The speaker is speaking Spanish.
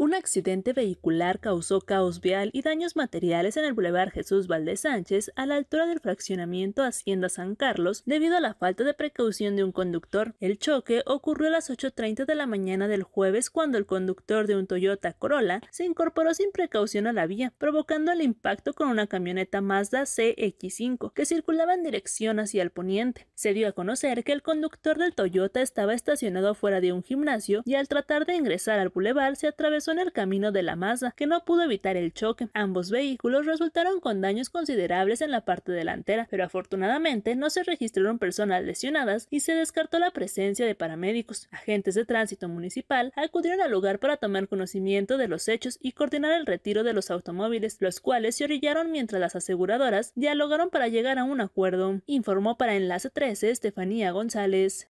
Un accidente vehicular causó caos vial y daños materiales en el Boulevard Jesús Valdez Sánchez a la altura del fraccionamiento Hacienda San Carlos debido a la falta de precaución de un conductor. El choque ocurrió a las 8.30 de la mañana del jueves cuando el conductor de un Toyota Corolla se incorporó sin precaución a la vía, provocando el impacto con una camioneta Mazda CX5 que circulaba en dirección hacia el poniente. Se dio a conocer que el conductor del Toyota estaba estacionado fuera de un gimnasio y al tratar de ingresar al bulevar se atravesó en el camino de la masa, que no pudo evitar el choque. Ambos vehículos resultaron con daños considerables en la parte delantera, pero afortunadamente no se registraron personas lesionadas y se descartó la presencia de paramédicos. Agentes de tránsito municipal acudieron al lugar para tomar conocimiento de los hechos y coordinar el retiro de los automóviles, los cuales se orillaron mientras las aseguradoras dialogaron para llegar a un acuerdo, informó para Enlace 13 Estefanía González.